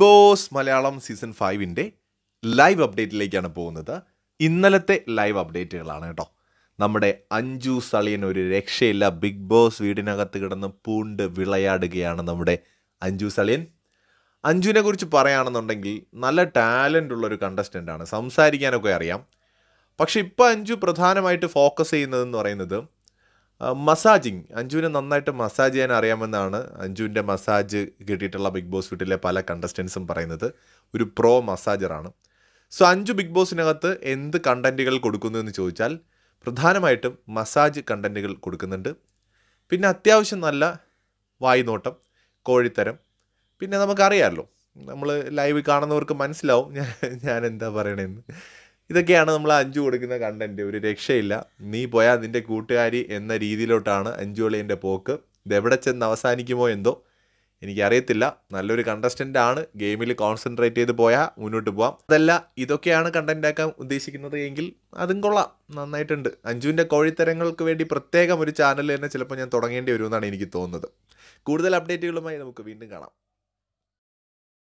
boss Malayalam season ഫൈവിൻ്റെ live അപ്ഡേറ്റിലേക്കാണ് പോകുന്നത് ഇന്നലത്തെ ലൈവ് അപ്ഡേറ്റുകളാണ് കേട്ടോ നമ്മുടെ അഞ്ജു സളിയൻ ഒരു രക്ഷയില്ല ബിഗ് ബോസ് വീടിനകത്ത് കിടന്ന് പൂണ്ട് വിളയാടുകയാണ് നമ്മുടെ അഞ്ജു സളിയൻ അഞ്ജുവിനെ കുറിച്ച് പറയുകയാണെന്നുണ്ടെങ്കിൽ നല്ല ടാലൻ്റ് ഉള്ളൊരു കണ്ടസ്റ്റൻ്റാണ് സംസാരിക്കാനൊക്കെ അറിയാം പക്ഷേ ഇപ്പോൾ അഞ്ജു പ്രധാനമായിട്ട് ഫോക്കസ് ചെയ്യുന്നതെന്ന് പറയുന്നത് മസാജിങ് അഞ്ജുവിനെ നന്നായിട്ട് മസാജ് ചെയ്യാൻ അറിയാമെന്നാണ് അഞ്ജുവിൻ്റെ മസാജ് കിട്ടിയിട്ടുള്ള ബിഗ് ബോസ് വീട്ടിലെ പല കണ്ടസ്റ്റൻസും പറയുന്നത് ഒരു പ്രോ മസാജറാണ് സോ അഞ്ചു ബിഗ് ബോസിനകത്ത് എന്ത് കണ്ടൻറ്റുകൾ കൊടുക്കുന്നു എന്ന് ചോദിച്ചാൽ പ്രധാനമായിട്ടും മസാജ് കണ്ടൻറ്റുകൾ കൊടുക്കുന്നുണ്ട് പിന്നെ അത്യാവശ്യം നല്ല വായുനോട്ടം കോഴിത്തരം പിന്നെ നമുക്കറിയാമല്ലോ നമ്മൾ ലൈവ് കാണുന്നവർക്ക് മനസ്സിലാവും ഞാൻ ഞാൻ എന്താ പറയണേന്ന് ഇതൊക്കെയാണ് നമ്മൾ അഞ്ചു കൊടുക്കുന്ന കണ്ടൻറ്റ് ഒരു രക്ഷയില്ല നീ പോയാൽ നിൻ്റെ കൂട്ടുകാരി എന്ന രീതിയിലോട്ടാണ് അഞ്ചുവളിൻ്റെ പോക്ക് ഇതെവിടെ ചെന്ന് അവസാനിക്കുമോ എന്തോ എനിക്കറിയത്തില്ല നല്ലൊരു കണ്ടസ്റ്റൻ്റ് ആണ് ഗെയിമിൽ കോൺസെൻട്രേറ്റ് ചെയ്ത് പോയാൽ മുന്നോട്ട് പോവാം അതല്ല ഇതൊക്കെയാണ് കണ്ടൻ്റ് ആക്കാൻ ഉദ്ദേശിക്കുന്നത് എങ്കിൽ അതും കൊള്ളാം നന്നായിട്ടുണ്ട് അഞ്ജുവിൻ്റെ കോഴിത്തരങ്ങൾക്ക് വേണ്ടി പ്രത്യേകം ഒരു ചാനൽ തന്നെ ചിലപ്പോൾ ഞാൻ തുടങ്ങേണ്ടി വരുമെന്നാണ് എനിക്ക് തോന്നുന്നത് കൂടുതൽ അപ്ഡേറ്റുകളുമായി നമുക്ക് വീണ്ടും കാണാം